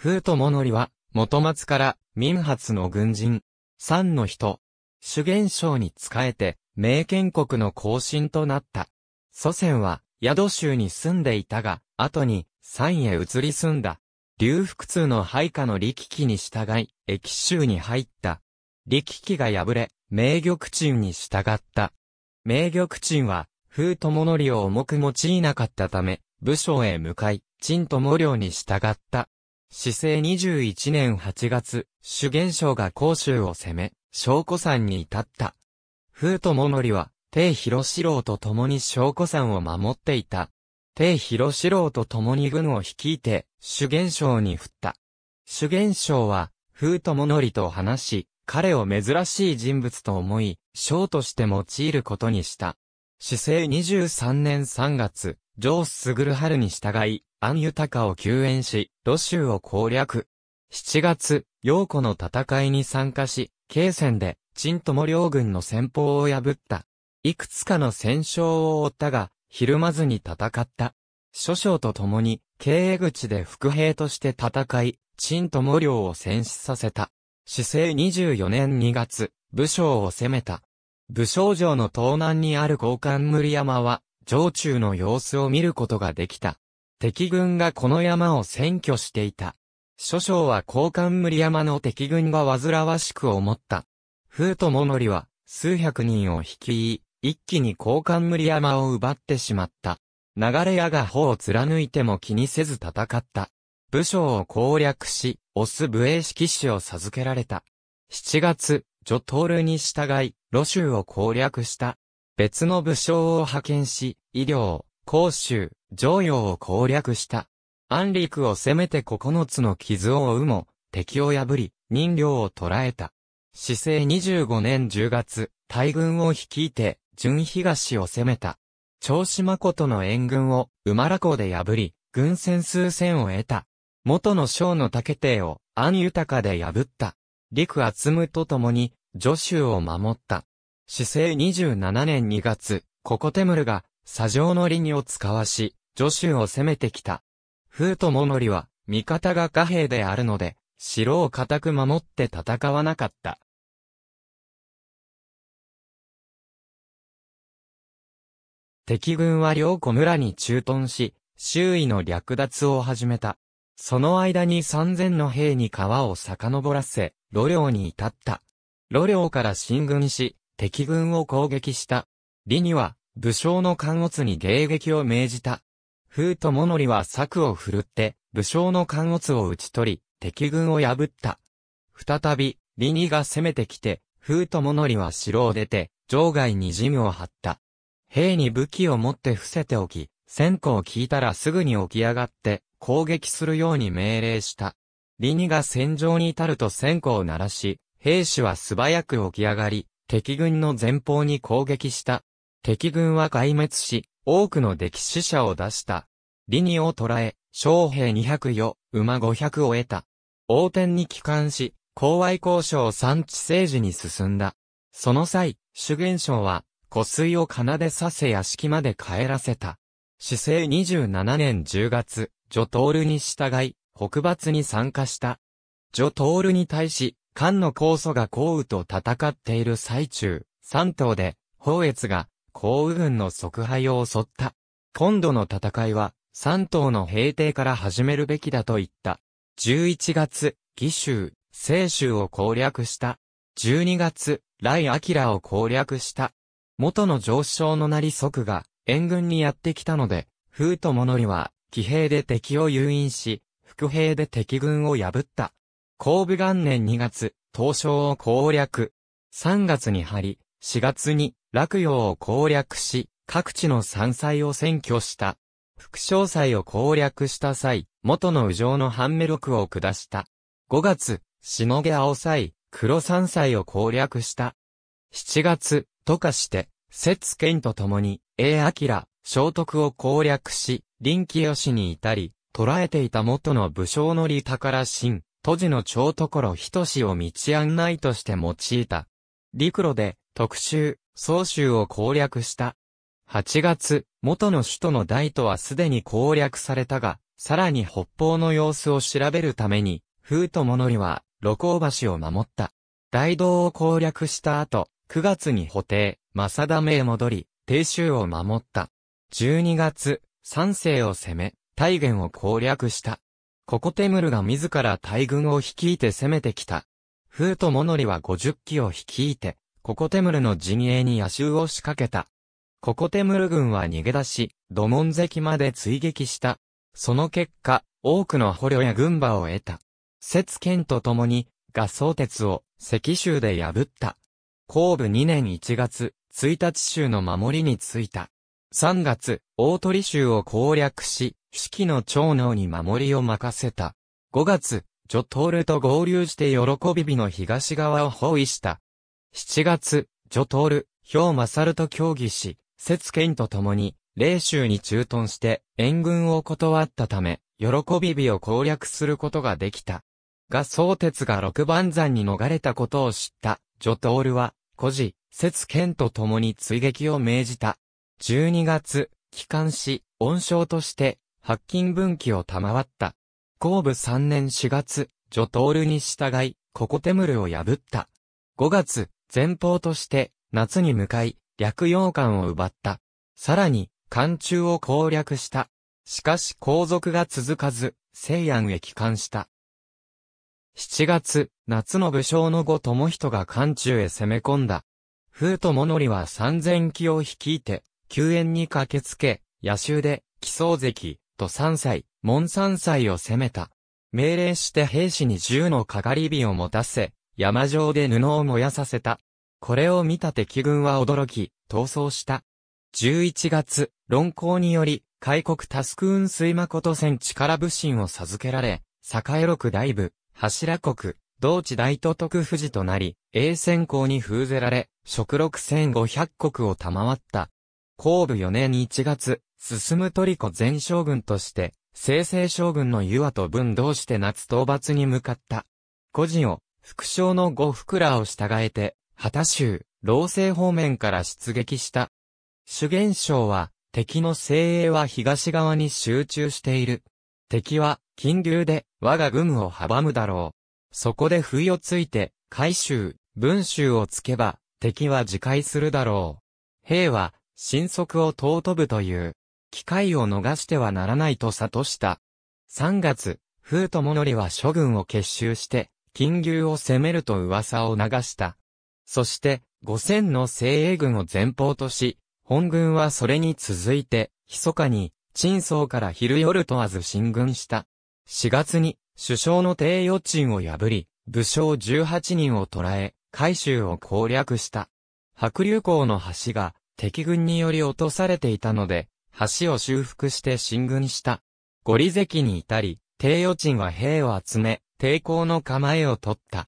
風友則は、元松から民発の軍人、三の人、主元将に仕えて、名建国の後進となった。祖先は、宿州に住んでいたが、後に、山へ移り住んだ。流腹通の配下の力機に従い、駅州に入った。力機が敗れ、名玉鎮に従った。名玉鎮は、風友則を重く用いなかったため、武将へ向かい、鎮と友領に従った。市政21年8月、主元章が甲州を攻め、証拠山に至った。風友則は、帝広四郎と共に証拠山を守っていた。帝広四郎と共に軍を率いて、主元章に振った。主元章は、風友則と話し、彼を珍しい人物と思い、将として用いることにした。市政23年3月、上卓春に従い、アン・ユタカを救援し、ロ州を攻略。7月、陽子の戦いに参加し、慶戦で、陳友両軍の戦法を破った。いくつかの戦勝を負ったが、ひるまずに戦った。諸将と共に、経営口で副兵として戦い、陳友領を戦死させた。市政24年2月、武将を攻めた。武将城の東南にある交換無理山は、城中の様子を見ることができた。敵軍がこの山を占拠していた。諸将は高官無理山の敵軍が煩わしく思った。風と物理は数百人を率い、一気に高官無理山を奪ってしまった。流れ屋が頬を貫いても気にせず戦った。武将を攻略し、オス武衛式士を授けられた。7月、女トーに従い、露州を攻略した。別の武将を派遣し、医療、甲州、常陽を攻略した。安陸を攻めて9つの傷を負うも、敵を破り、人形を捕らえた。市政25年10月、大軍を率いて、淳東を攻めた。長島ことの援軍を、馬良港で破り、軍船数千を得た。元の将の竹帝を、安豊で破った。陸厚むと共に、助手を守った。市政27年2月、ココテムルが、砂上の利にを使わし、助手を攻めてきた。風ともノリは、味方が貨幣であるので、城を固く守って戦わなかった。敵軍は両子村に駐屯し、周囲の略奪を始めた。その間に三千の兵に川を遡らせ、路領に至った。路領から進軍し、敵軍を攻撃した。李には、武将の関乙に迎撃を命じた。風とモノリは策を振るって、武将の関乙を打ち取り、敵軍を破った。再び、リニが攻めてきて、風とモノリは城を出て、城外にジムを張った。兵に武器を持って伏せておき、線香を聞いたらすぐに起き上がって、攻撃するように命令した。リニが戦場に至ると線香を鳴らし、兵士は素早く起き上がり、敵軍の前方に攻撃した。敵軍は壊滅し、多くの歴史者を出した。リニを捕らえ、将兵200馬500を得た。王天に帰還し、公愛交渉三地政治に進んだ。その際、主元将は、湖水を奏でさせ屋敷まで帰らせた。市政27年10月、ジョトールに従い、北伐に参加した。ジョトールに対し、漢の高祖が皇羽と戦っている最中、三島で、宝越が、項雨軍の即敗を襲った。今度の戦いは、三島の平定から始めるべきだと言った。11月、義州、清州を攻略した。12月、雷明を攻略した。元の上昇のなり即が、援軍にやってきたので、風と物には、騎兵で敵を誘引し、副兵で敵軍を破った。後部元年2月、東昇を攻略。3月に張り、4月に、洛陽を攻略し、各地の山菜を占拠した。副将祭を攻略した際、元の右上の半目録を下した。5月、しのげ青菜、黒山菜を攻略した。7月、とかして、節剣と共に、栄明、聖徳を攻略し、臨機吉に至り、捕らえていた元の武将の利宝新、都寺の長所人志を道案内として用いた。陸路で、特集、総州を攻略した。8月、元の首都の大都はすでに攻略されたが、さらに北方の様子を調べるために、風と物理は、露光橋を守った。大道を攻略した後、9月に補定、正田目へ戻り、帝州を守った。12月、三世を攻め、大元を攻略した。ここテムルが自ら大軍を率いて攻めてきた。風と物理は50機を率いて、ココテムルの陣営に野襲を仕掛けた。ココテムル軍は逃げ出し、土門関まで追撃した。その結果、多くの捕虜や軍馬を得た。節剣と共に、合奏鉄を石州で破った。後部2年1月、1日州の守りについた。3月、大鳥州を攻略し、四季の長能に守りを任せた。5月、ジョトールと合流して喜び日の東側を包囲した。7月、ジョトール、ヒョウマサルと協議し、節剣と共に、霊州に駐屯して、援軍を断ったため、喜び火を攻略することができた。が宗鉄が六番山に逃れたことを知った、ジョトールは、孤児、節剣と共に追撃を命じた。12月、帰還し、恩賞として、白金分岐を賜った。後部3年4月、ジョトールに従い、ココテムルを破った。5月、前方として夏に向かい、略洋館を奪った。さらに、艦中を攻略した。しかし皇族が続かず、西安へ帰還した。7月、夏の武将の後友人が艦中へ攻め込んだ。風と物理は三千0機を率いて、救援に駆けつけ、野州で、奇想関、と三歳、門三歳を攻めた。命令して兵士に銃のかがり火を持たせ、山上で布を燃やさせた。これを見た敵軍は驚き、逃走した。11月、論考により、開国タスクン水誠戦力武神を授けられ、栄六大部、柱国、同地大都督富士となり、永戦校に封ぜられ、食六千五百国を賜った。後部4年1月、進むトリコ前将軍として、生成将軍の湯和と分同して夏討伐に向かった。故事を、副将の呉福らを従えて、旗州、老政方面から出撃した。主元将は、敵の精鋭は東側に集中している。敵は、金流で、我が軍を阻むだろう。そこで不意をついて、海州、文州をつけば、敵は自戒するだろう。兵は、神速を尊ぶという、機会を逃してはならないと悟した。3月、風と物理は諸軍を結集して、金牛を攻めると噂を流した。そして、五千の精鋭軍を前方とし、本軍はそれに続いて、密かに、陳層から昼夜問わず進軍した。4月に、首相の低予鎮を破り、武将18人を捕らえ、海州を攻略した。白竜港の橋が、敵軍により落とされていたので、橋を修復して進軍した。五里関に至り、低予鎮は兵を集め、抵抗の構えを取った。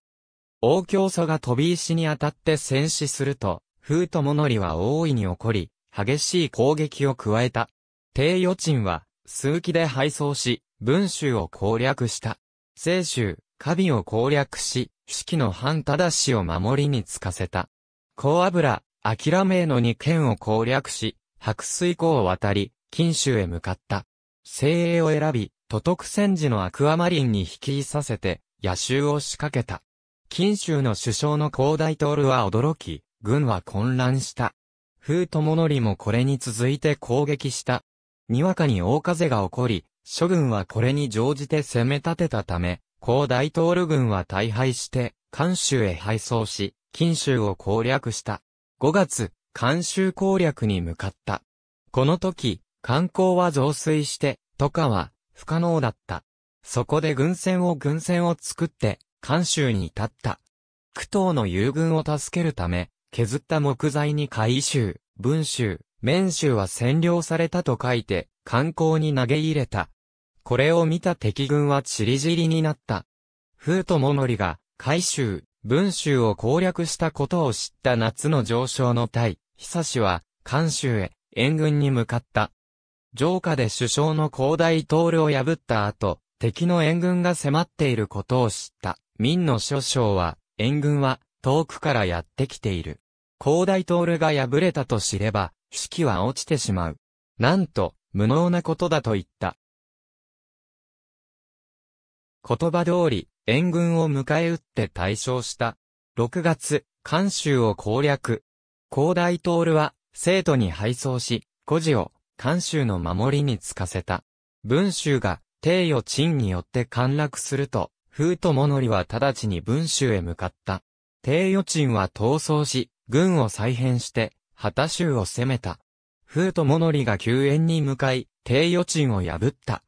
大教祖が飛び石に当たって戦死すると、風と物理は大いに起こり、激しい攻撃を加えた。低予賃は、数機で敗走し、文州を攻略した。清州、カビを攻略し、四季の反忠氏を守りにつかせた。高油、諦めのに剣を攻略し、白水湖を渡り、金州へ向かった。精鋭を選び、都徳戦時のアクアマリンに引き入させて、野襲を仕掛けた。金州の首相の高大統は驚き、軍は混乱した。風友りもこれに続いて攻撃した。にわかに大風が起こり、諸軍はこれに乗じて攻め立てたため、高大統軍は大敗して、関州へ敗走し、金州を攻略した。5月、関州攻略に向かった。この時、観光は増水して、都下は、不可能だった。そこで軍船を軍船を作って、関州に至った。苦闘の友軍を助けるため、削った木材に海州、文州、面州は占領されたと書いて、観光に投げ入れた。これを見た敵軍は散り散りになった。風とモノが、海州、文州を攻略したことを知った夏の上昇の隊、久氏は、関州へ、援軍に向かった。城下で首相の広大通領を破った後、敵の援軍が迫っていることを知った。民の諸将は、援軍は遠くからやってきている。広大統が破れたと知れば、士気は落ちてしまう。なんと、無能なことだと言った。言葉通り、援軍を迎え撃って対象した。6月、関州を攻略。広大統は、生徒に配送し、孤児を関州の守りにつかせた。文州が、帝与陳によって陥落すると、風と物理は直ちに文州へ向かった。帝与陳は逃走し、軍を再編して、旗州を攻めた。風と物理が救援に向かい、帝与陳を破った。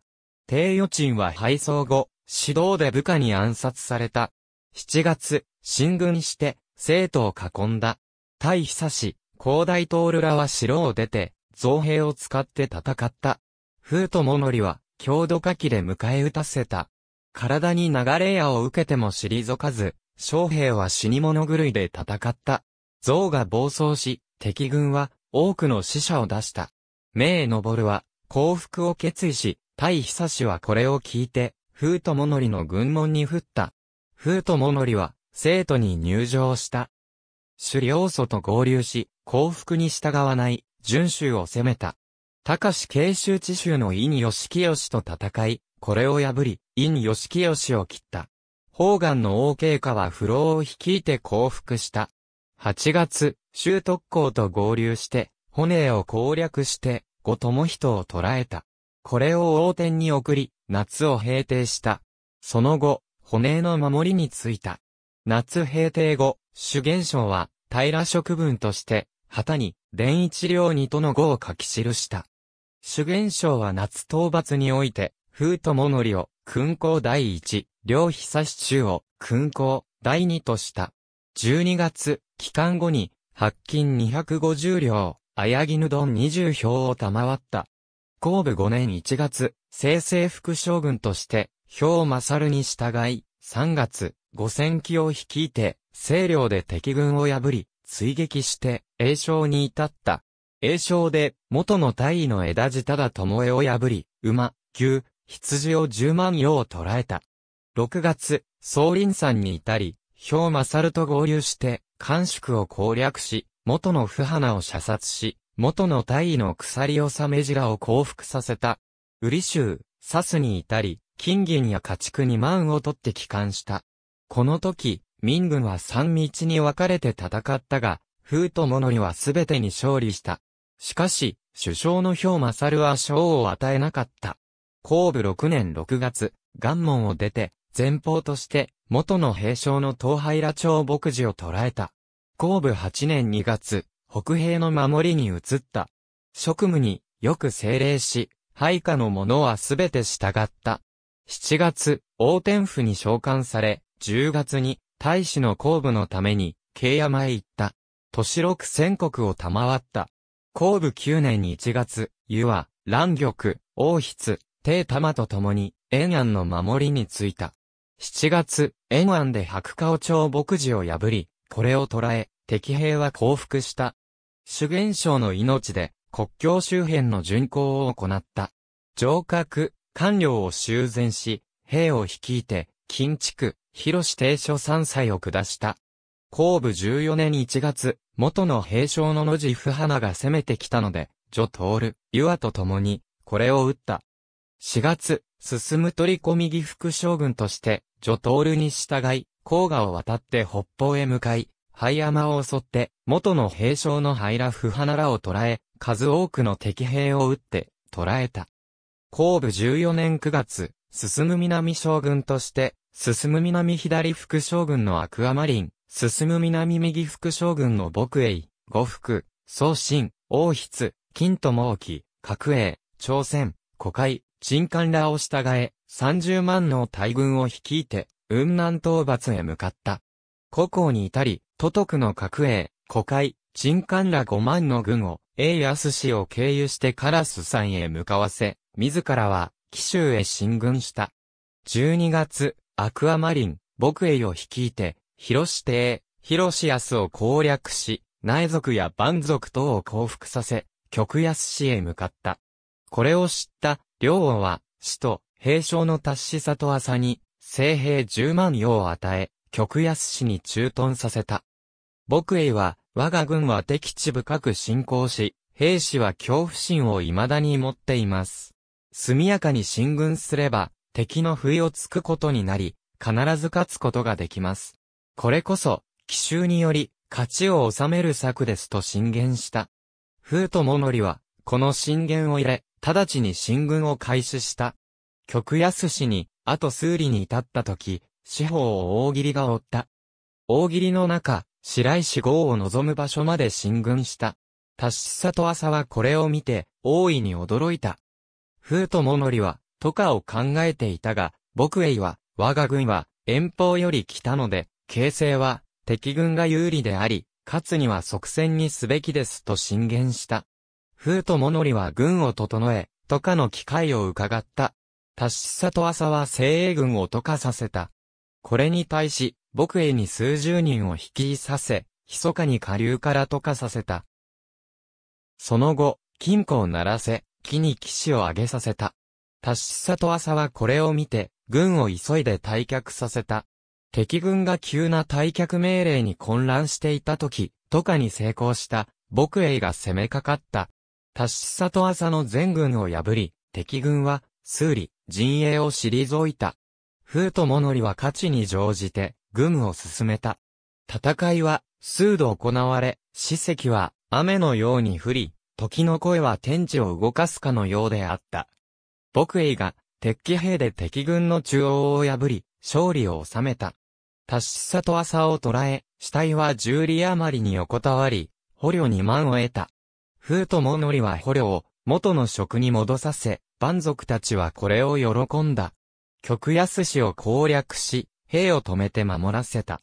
帝与陳は敗走後、指導で部下に暗殺された。7月、進軍して、生徒を囲んだ。対久し、広大徹らは城を出て、造兵を使って戦った。風と物理は、強度火器で迎え撃たせた。体に流れ矢を受けても退かず、将兵は死に物狂いで戦った。象が暴走し、敵軍は多くの死者を出した。明昇は降伏を決意し、対久氏はこれを聞いて、風と物理の軍門に降った。風と物理は、生徒に入場した。狩猟祖と合流し、降伏に従わない、順州を攻めた。高し慶州地州の院義清と戦い、これを破り、院義清を切った。宝眼の王慶家は不老を率いて降伏した。8月、州特攻と合流して、骨を攻略して、後友人を捕らえた。これを王天に送り、夏を平定した。その後、骨の守りについた。夏平定後、主元将は、平職分として、旗に、伝一領二との語を書き記した。主元章は夏討伐において、風友則を、勲功第一、両久し中を、勲功第二とした。12月、帰還後に、白金250両、綾絹丼20票を賜った。後部5年1月、正々副将軍として、票を勝に従い、3月、五千機を率いて、清涼で敵軍を破り、追撃して栄章に至った。栄章で元の大尉の枝地舌が巴を破り、馬、牛、羊を十万両を捕らえた。六月、総林山に至り、兵馬猿と合流して、官宿を攻略し、元の不花を射殺し、元の大尉の鎖をさめじらを降伏させた。ウリ州、サスに至り、金銀や家畜に万を取って帰還した。この時、民軍は三道に分かれて戦ったが、風と物には全てに勝利した。しかし、首相の兵勝は賞を与えなかった。後部6年6月、岩門を出て、前方として、元の兵将の東廃羅町牧師を捕らえた。後部8年2月、北兵の守りに移った。職務によく精霊し、配下の者はすべて従った。7月、大天府に召喚され、10月に大使の公部のために、慶山へ行った。都市六千国を賜った。公部九年一月、湯は、乱玉、王筆、帝玉と共に、延安の守りについた。七月、延安で白川町牧寺を破り、これを捕らえ、敵兵は降伏した。主元省の命で、国境周辺の巡行を行った。城郭、官僚を修繕し、兵を率いて、金築、広定書三歳を下した。後部14年1月、元の平将の野地不花が攻めてきたので、女る、湯和と共に、これを撃った。4月、進む取り込み義副将軍として、女るに従い、黄河を渡って北方へ向かい、灰山を襲って、元の平将の灰ら不花らを捕らえ、数多くの敵兵を撃って、捕らえた。後部14年9月、進む南将軍として、進む南左副将軍のアクアマリン、進む南右副将軍の牧営、呉服、宗信、王筆、金と猛騎、角栄、朝鮮、古海、鎮官らを従え、三十万の大軍を率いて、雲南討伐へ向かった。古行に至り、都督の角栄、古海、鎮官ら五万の軍を、栄安氏を経由してカラス山へ向かわせ、自らは、紀州へ進軍した。12月、アクアマリン、エイを率いて、広志帝、広志安を攻略し、内族や蛮族等を降伏させ、極安市へ向かった。これを知った、両王は、死と、兵将の達しさと朝に、征兵十万余を与え、極安市に駐屯させた。エイは、我が軍は敵地深く侵攻し、兵士は恐怖心を未だに持っています。速やかに進軍すれば、敵の不意をつくことになり、必ず勝つことができます。これこそ、奇襲により、勝ちを収める策ですと進言した。風と物理は、この進言を入れ、直ちに進軍を開始した。極安氏に、あと数里に至った時、四方を大霧が追った。大霧の中、白石号を望む場所まで進軍した。達しさと朝はこれを見て、大いに驚いた。風と物理は、とかを考えていたが、僕へは、我が軍は、遠方より来たので、形勢は、敵軍が有利であり、勝つには即戦にすべきですと進言した。風とモノリは軍を整え、とかの機会を伺った。達しさと朝は精鋭軍をとかさせた。これに対し、僕へに数十人を引きさせ、密かに下流からとかさせた。その後、金庫を鳴らせ、木に騎士を上げさせた。タシサと朝はこれを見て、軍を急いで退却させた。敵軍が急な退却命令に混乱していた時、とかに成功した、牧英が攻めかかった。タシサと朝の全軍を破り、敵軍は、数理、陣営を退いた。風とモノリは価値に乗じて、軍を進めた。戦いは、数度行われ、史跡は、雨のように降り、時の声は天地を動かすかのようであった。牧英が敵器兵で敵軍の中央を破り、勝利を収めた。達しさと朝を捕らえ、死体は十里余りに横たわり、捕虜に万を得た。風ともノリは捕虜を元の職に戻させ、蛮族たちはこれを喜んだ。極安氏を攻略し、兵を止めて守らせた。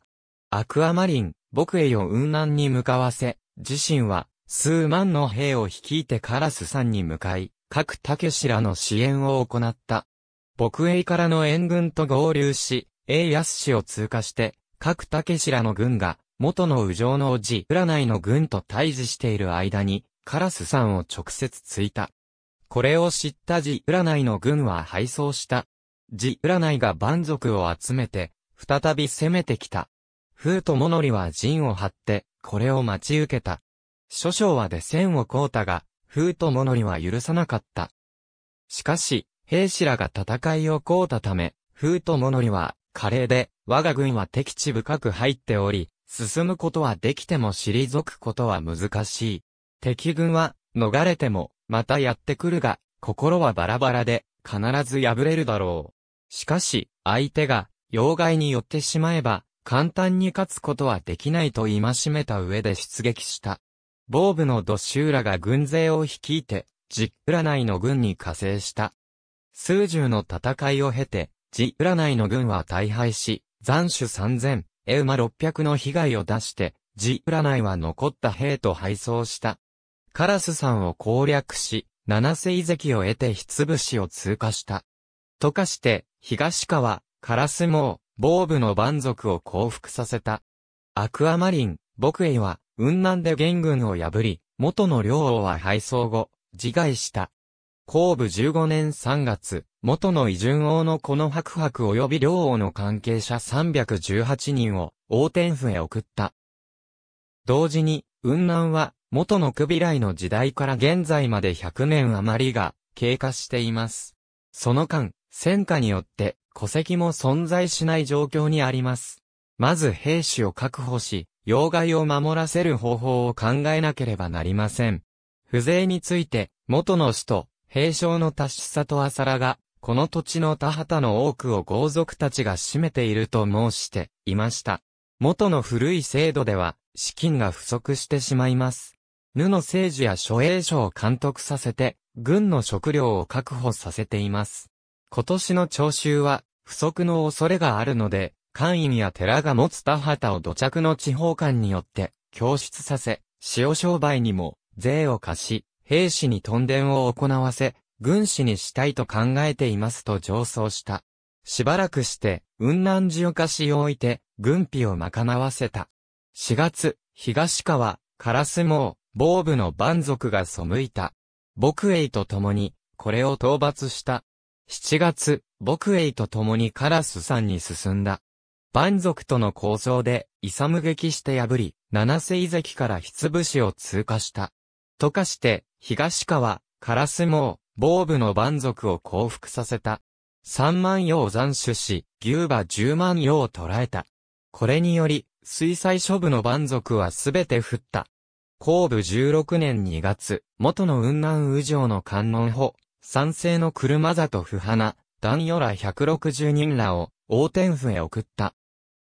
アクアマリン、牧英を雲南に向かわせ、自身は数万の兵を率いてカラス山に向かい、各武士らの支援を行った。北英からの援軍と合流し、英安氏を通過して、各武士らの軍が、元の右上のおじ、占いの軍と対峙している間に、カラスさんを直接ついた。これを知った字占いの軍は敗走した。字占いが蛮族を集めて、再び攻めてきた。風とものりは陣を張って、これを待ち受けた。諸将はで戦をこうたが、風とノリは許さなかった。しかし、兵士らが戦いをこうたため、風とノリは、華麗で、我が軍は敵地深く入っており、進むことはできても退くことは難しい。敵軍は、逃れても、またやってくるが、心はバラバラで、必ず破れるだろう。しかし、相手が、要害によってしまえば、簡単に勝つことはできないと戒めた上で出撃した。ボーブのドッシューラが軍勢を率いて、ジッラ内の軍に加勢した。数十の戦いを経て、ジッラ内の軍は大敗し、残首三千、エウマ六百の被害を出して、ジッラ内は残った兵と敗走した。カラス山を攻略し、七世遺跡を得てひつぶしを通過した。とかして、東川、カラスもボーブの蛮族を降伏させた。アクアマリン、牧営は、雲南で元軍を破り、元の領王は敗走後、自害した。後部15年3月、元の異順王のこの白白及び領王の関係者318人を、王天府へ送った。同時に、雲南は、元の首来の時代から現在まで100年余りが、経過しています。その間、戦火によって、戸籍も存在しない状況にあります。まず兵士を確保し、要害を守らせる方法を考えなければなりません。風情について、元の死と、平将の達しさとあさらが、この土地の田畑の多くを豪族たちが占めていると申していました。元の古い制度では、資金が不足してしまいます。ぬの政治や諸営所を監督させて、軍の食料を確保させています。今年の徴収は、不足の恐れがあるので、官院や寺が持つ田畑を土着の地方官によって、供出させ、塩商売にも、税を貸し、兵士に屯田を行わせ、軍師にしたいと考えていますと上奏した。しばらくして、雲南寺を貸し置いて、軍費を賄わせた。4月、東川、カラス毛、防部の蛮族が背いた。牧栄と共に、これを討伐した。7月、牧栄と共にカラス山に進んだ。蛮族との構想で、イサム撃して破り、七世遺跡から筆武士を通過した。とかして、東川、烏毛、防部の蛮族を降伏させた。三万葉斬首し、牛馬十万葉を捕らえた。これにより、水彩諸部の蛮族はすべて降った。後部十六年二月、元の雲南宇城の観音法、賛成の車座と不花、男女ら百六十人らを、大天府へ送った。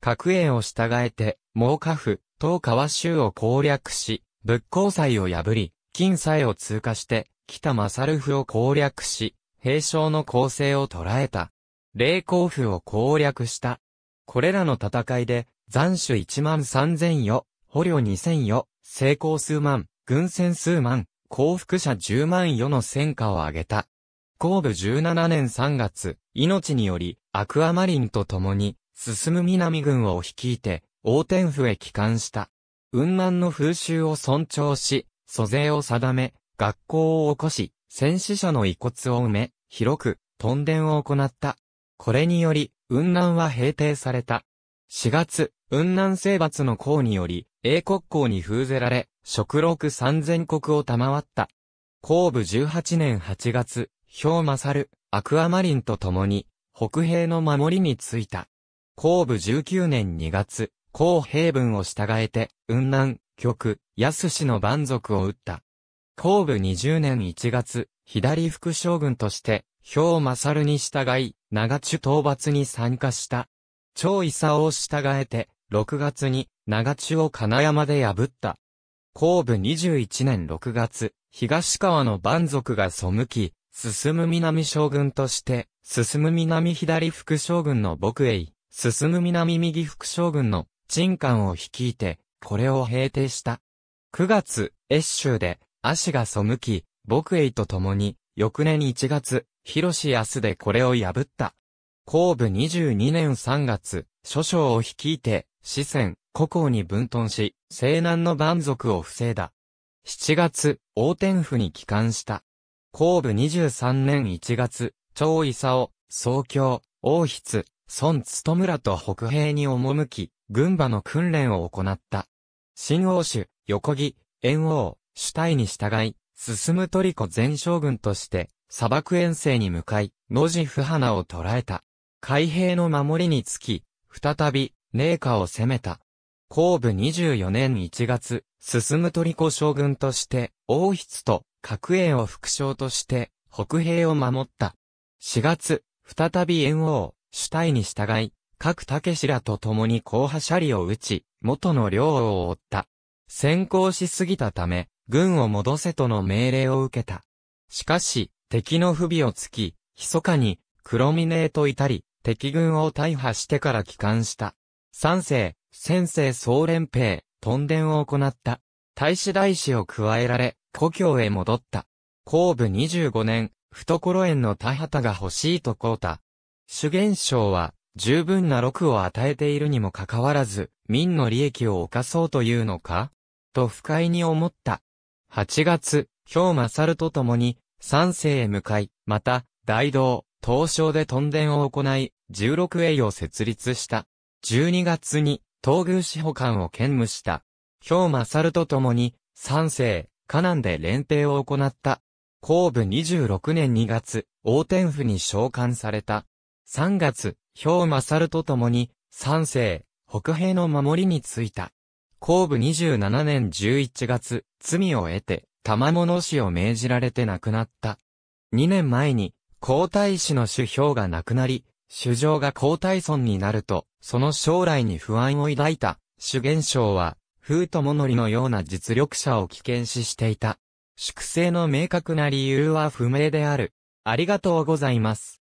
各縁を従えて、毛下府、東川州を攻略し、仏光祭を破り、金祭を通過して、北勝府を攻略し、平昌の構成を捉えた。霊光府を攻略した。これらの戦いで、残首1万3000余、捕虜2000余、成功数万、軍船数万、降伏者10万余の戦果を挙げた。後部17年3月、命により、アクアマリンと共に、進む南軍を率いて、大天府へ帰還した。雲南の風習を尊重し、租税を定め、学校を起こし、戦死者の遺骨を埋め、広く、屯田を行った。これにより、雲南は平定された。4月、雲南征伐の功により、英国公に封ぜられ、食禄三千国を賜った。後部18年8月、氷勝、アクアマリンと共に、北兵の守りについた。後部19年2月、後平文を従えて、雲南、局、安氏の蛮族を撃った。後部20年1月、左副将軍として、兵勝に従い、長中討伐に参加した。長佐を従えて、6月に、長中を金山で破った。後部21年6月、東川の蛮族が背き、進む南将軍として、進む南左副将軍の牧営、進む南右副将軍の陳官を率いて、これを平定した。9月、越州で、足が背き、牧営と共に、翌年1月、広志安でこれを破った。後部22年3月、諸将を率いて、四川、古行に分屯し、西南の蛮族を防いだ。7月、王天府に帰還した。後部23年1月、長伊佐を、宗教、王筆、孫務村と北平に赴き、軍馬の訓練を行った。新王主、横木、炎王、主体に従い、進むトリコ全将軍として、砂漠遠征に向かい、野地不花を捕らえた。海兵の守りにつき、再び、寧夏を攻めた。後部24年1月、進むトリコ将軍として、王室と、角栄を副将として、北兵を守った。4月、再び炎王、主体に従い、各武士らと共に後派車ャを打ち、元の領を追った。先行しすぎたため、軍を戻せとの命令を受けた。しかし、敵の不備をつき、密かに、黒峰へと至り、敵軍を大破してから帰還した。三世、先世総連兵、屯田を行った。大使大使を加えられ、故郷へ戻った。後部25年、懐園の田畑が欲しいと交うた。主元章は、十分な禄を与えているにもかかわらず、民の利益を犯そうというのかと不快に思った。8月、氷勝と共に、三世へ向かい、また、大道、東証で屯田を行い、十六栄を設立した。12月に、東宮司保官を兼務した。氷勝と共に、三世、河南で連帝を行った。後部26年2月、王天府に召喚された。3月、氷勝と共に、三世、北平の守りについた。後部27年11月、罪を得て、玉物死を命じられて亡くなった。2年前に、皇太子の首相が亡くなり、首相が皇太孫になると、その将来に不安を抱いた、主元将は、風友則のような実力者を危険視していた。粛清の明確な理由は不明である。ありがとうございます。